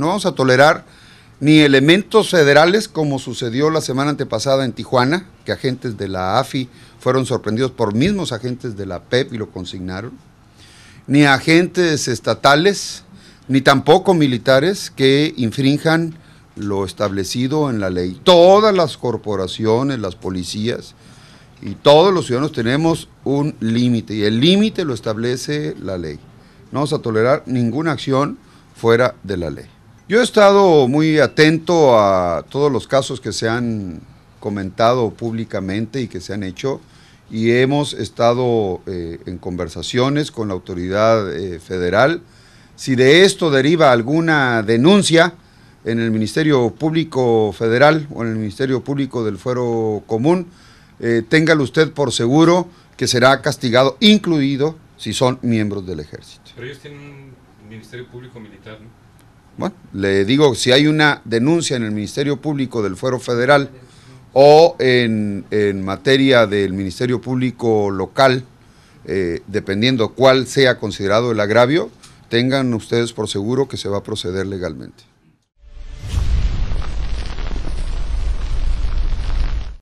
No vamos a tolerar ni elementos federales como sucedió la semana antepasada en Tijuana, que agentes de la AFI fueron sorprendidos por mismos agentes de la PEP e y lo consignaron, ni agentes estatales, ni tampoco militares que infrinjan lo establecido en la ley. Todas las corporaciones, las policías y todos los ciudadanos tenemos un límite y el límite lo establece la ley. No vamos a tolerar ninguna acción fuera de la ley. Yo he estado muy atento a todos los casos que se han comentado públicamente y que se han hecho y hemos estado eh, en conversaciones con la autoridad eh, federal. Si de esto deriva alguna denuncia en el Ministerio Público Federal o en el Ministerio Público del Fuero Común, eh, téngalo usted por seguro que será castigado, incluido si son miembros del ejército. Pero ellos tienen un Ministerio Público Militar, ¿no? Bueno, le digo, si hay una denuncia en el Ministerio Público del Fuero Federal o en, materia del Ministerio Público local, eh, dependiendo cuál sea considerado el agravio, tengan ustedes por seguro que se va a proceder legalmente.